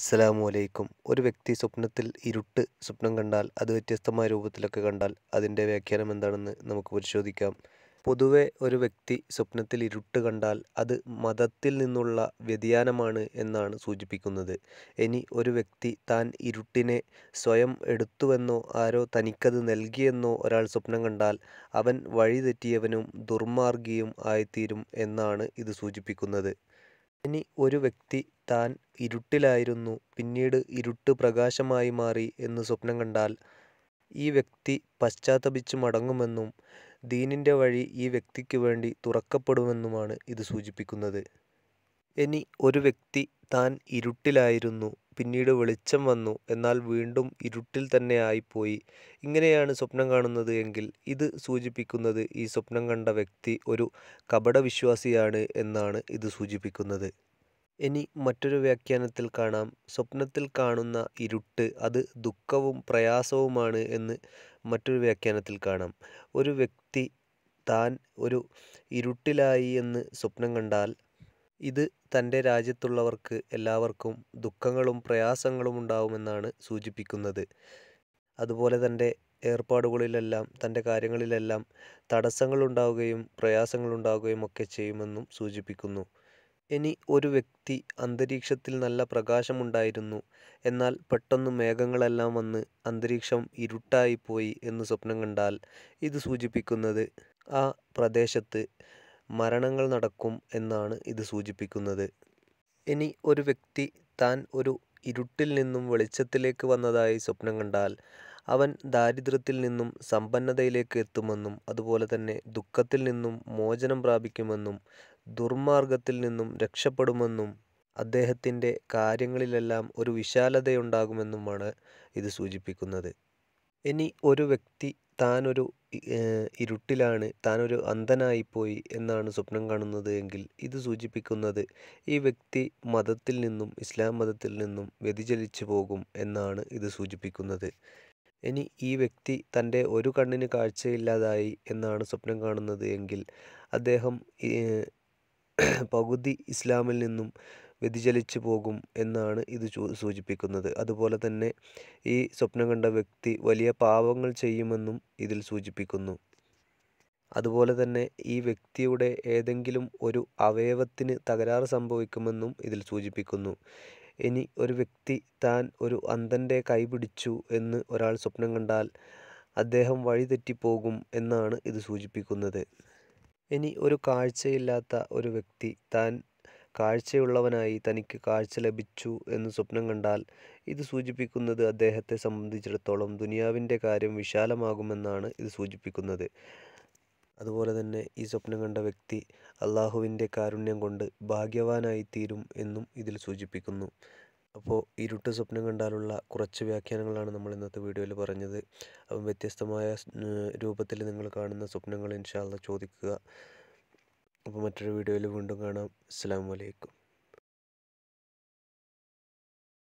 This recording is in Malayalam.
അസ്സലാമു അലൈക്കും ഒരു വ്യക്തി സ്വപ്നത്തിൽ ഇരുട്ട് സ്വപ്നം കണ്ടാൽ അത് വ്യത്യസ്തമായ രൂപത്തിലൊക്കെ കണ്ടാൽ അതിൻ്റെ വ്യാഖ്യാനം എന്താണെന്ന് നമുക്ക് പരിശോധിക്കാം പൊതുവെ ഒരു വ്യക്തി സ്വപ്നത്തിൽ ഇരുട്ട് കണ്ടാൽ അത് മതത്തിൽ നിന്നുള്ള വ്യതിയാനമാണ് എന്നാണ് സൂചിപ്പിക്കുന്നത് ഇനി ഒരു വ്യക്തി താൻ ഇരുട്ടിനെ സ്വയം എടുത്തുവെന്നോ ആരോ തനിക്കത് നൽകിയെന്നോ ഒരാൾ സ്വപ്നം കണ്ടാൽ അവൻ വഴിതെറ്റിയവനും ദുർമാർഗിയും ആയിത്തീരും എന്നാണ് ഇത് സൂചിപ്പിക്കുന്നത് ഇനി ഒരു വ്യക്തി താൻ ഇരുട്ടിലായിരുന്നു പിന്നീട് ഇരുട്ട് പ്രകാശമായി മാറി എന്ന് സ്വപ്നം കണ്ടാൽ ഈ വ്യക്തി പശ്ചാത്തപിച്ച് മടങ്ങുമെന്നും ദീനിൻ്റെ വഴി ഈ വ്യക്തിക്ക് വേണ്ടി തുറക്കപ്പെടുമെന്നുമാണ് ഇത് സൂചിപ്പിക്കുന്നത് ഇനി ഒരു വ്യക്തി താൻ ഇരുട്ടിലായിരുന്നു പിന്നീട് വെളിച്ചം വന്നു എന്നാൽ വീണ്ടും ഇരുട്ടിൽ തന്നെ ആയിപ്പോയി ഇങ്ങനെയാണ് സ്വപ്നം കാണുന്നത് എങ്കിൽ ഇത് സൂചിപ്പിക്കുന്നത് ഈ സ്വപ്നം കണ്ട വ്യക്തി ഒരു കപടവിശ്വാസിയാണ് എന്നാണ് ഇത് സൂചിപ്പിക്കുന്നത് ഇനി മറ്റൊരു വ്യാഖ്യാനത്തിൽ കാണാം സ്വപ്നത്തിൽ കാണുന്ന ഇരുട്ട് അത് ദുഃഖവും പ്രയാസവുമാണ് എന്ന് മറ്റൊരു വ്യാഖ്യാനത്തിൽ കാണാം ഒരു വ്യക്തി താൻ ഒരു ഇരുട്ടിലായി എന്ന് സ്വപ്നം കണ്ടാൽ ഇത് തൻ്റെ രാജ്യത്തുള്ളവർക്ക് എല്ലാവർക്കും ദുഃഖങ്ങളും പ്രയാസങ്ങളും ഉണ്ടാവുമെന്നാണ് സൂചിപ്പിക്കുന്നത് അതുപോലെ തൻ്റെ ഏർപ്പാടുകളിലെല്ലാം തൻ്റെ കാര്യങ്ങളിലെല്ലാം തടസ്സങ്ങൾ ഉണ്ടാവുകയും പ്രയാസങ്ങൾ ഉണ്ടാവുകയും ഒക്കെ ചെയ്യുമെന്നും സൂചിപ്പിക്കുന്നു ഇനി ഒരു വ്യക്തി അന്തരീക്ഷത്തിൽ നല്ല പ്രകാശമുണ്ടായിരുന്നു എന്നാൽ പെട്ടെന്ന് മേഘങ്ങളെല്ലാം വന്ന് അന്തരീക്ഷം ഇരുട്ടായി പോയി എന്ന് സ്വപ്നം കണ്ടാൽ ഇത് സൂചിപ്പിക്കുന്നത് ആ പ്രദേശത്ത് മരണങ്ങൾ നടക്കും എന്നാണ് ഇത് സൂചിപ്പിക്കുന്നത് ഇനി ഒരു വ്യക്തി താൻ ഒരു ഇരുട്ടിൽ നിന്നും വെളിച്ചത്തിലേക്ക് വന്നതായി സ്വപ്നം കണ്ടാൽ അവൻ ദാരിദ്ര്യത്തിൽ നിന്നും സമ്പന്നതയിലേക്ക് എത്തുമെന്നും അതുപോലെ തന്നെ ദുഃഖത്തിൽ നിന്നും മോചനം പ്രാപിക്കുമെന്നും ദുർമാർഗത്തിൽ നിന്നും രക്ഷപ്പെടുമെന്നും അദ്ദേഹത്തിൻ്റെ കാര്യങ്ങളിലെല്ലാം ഒരു വിശാലതയുണ്ടാകുമെന്നുമാണ് ഇത് സൂചിപ്പിക്കുന്നത് ഇനി ഒരു വ്യക്തി താനൊരു ഇരുട്ടിലാണ് താനൊരു അന്ധനായിപ്പോയി എന്നാണ് സ്വപ്നം കാണുന്നത് എങ്കിൽ ഇത് സൂചിപ്പിക്കുന്നത് ഈ വ്യക്തി മതത്തിൽ നിന്നും ഇസ്ലാം മതത്തിൽ നിന്നും വ്യതിചലിച്ചു പോകും എന്നാണ് ഇത് സൂചിപ്പിക്കുന്നത് ഇനി ഈ വ്യക്തി തൻ്റെ ഒരു കണ്ണിന് കാഴ്ചയില്ലാതായി എന്നാണ് സ്വപ്നം കാണുന്നത് എങ്കിൽ അദ്ദേഹം പകുതി ഇസ്ലാമിൽ നിന്നും വ്യതിചലിച്ച് പോകും എന്നാണ് ഇത് സൂചിപ്പിക്കുന്നത് അതുപോലെ തന്നെ ഈ സ്വപ്നം കണ്ട വ്യക്തി വലിയ പാപങ്ങൾ ചെയ്യുമെന്നും ഇതിൽ സൂചിപ്പിക്കുന്നു അതുപോലെ തന്നെ ഈ വ്യക്തിയുടെ ഏതെങ്കിലും ഒരു അവയവത്തിന് തകരാറ് സംഭവിക്കുമെന്നും ഇതിൽ സൂചിപ്പിക്കുന്നു ഇനി ഒരു വ്യക്തി താൻ ഒരു അന്ധൻ്റെ കൈ പിടിച്ചു എന്ന് ഒരാൾ സ്വപ്നം കണ്ടാൽ അദ്ദേഹം വഴിതെറ്റിപ്പോകും എന്നാണ് ഇത് സൂചിപ്പിക്കുന്നത് ഇനി ഒരു കാഴ്ചയില്ലാത്ത ഒരു വ്യക്തി താൻ കാഴ്ചയുള്ളവനായി തനിക്ക് കാഴ്ച ലഭിച്ചു എന്ന് സ്വപ്നം കണ്ടാൽ ഇത് സൂചിപ്പിക്കുന്നത് അദ്ദേഹത്തെ സംബന്ധിച്ചിടത്തോളം ദുനിയാവിൻ്റെ കാര്യം വിശാലമാകുമെന്നാണ് ഇത് സൂചിപ്പിക്കുന്നത് അതുപോലെ തന്നെ ഈ സ്വപ്നം കണ്ട വ്യക്തി അള്ളാഹുവിൻ്റെ കാരുണ്യം കൊണ്ട് ഭാഗ്യവാനായിത്തീരും എന്നും ഇതിൽ സൂചിപ്പിക്കുന്നു അപ്പോൾ ഇരുട്ട് സ്വപ്നം കണ്ടാലുള്ള കുറച്ച് വ്യാഖ്യാനങ്ങളാണ് നമ്മൾ ഇന്നത്തെ വീഡിയോയിൽ പറഞ്ഞത് അപ്പം വ്യത്യസ്തമായ രൂപത്തിൽ നിങ്ങൾ കാണുന്ന സ്വപ്നങ്ങൾ ഇൻഷാല്ല ചോദിക്കുക അപ്പോൾ മറ്റൊരു വീഡിയോയിൽ വീണ്ടും കാണാം അസ്സാം വലൈക്കും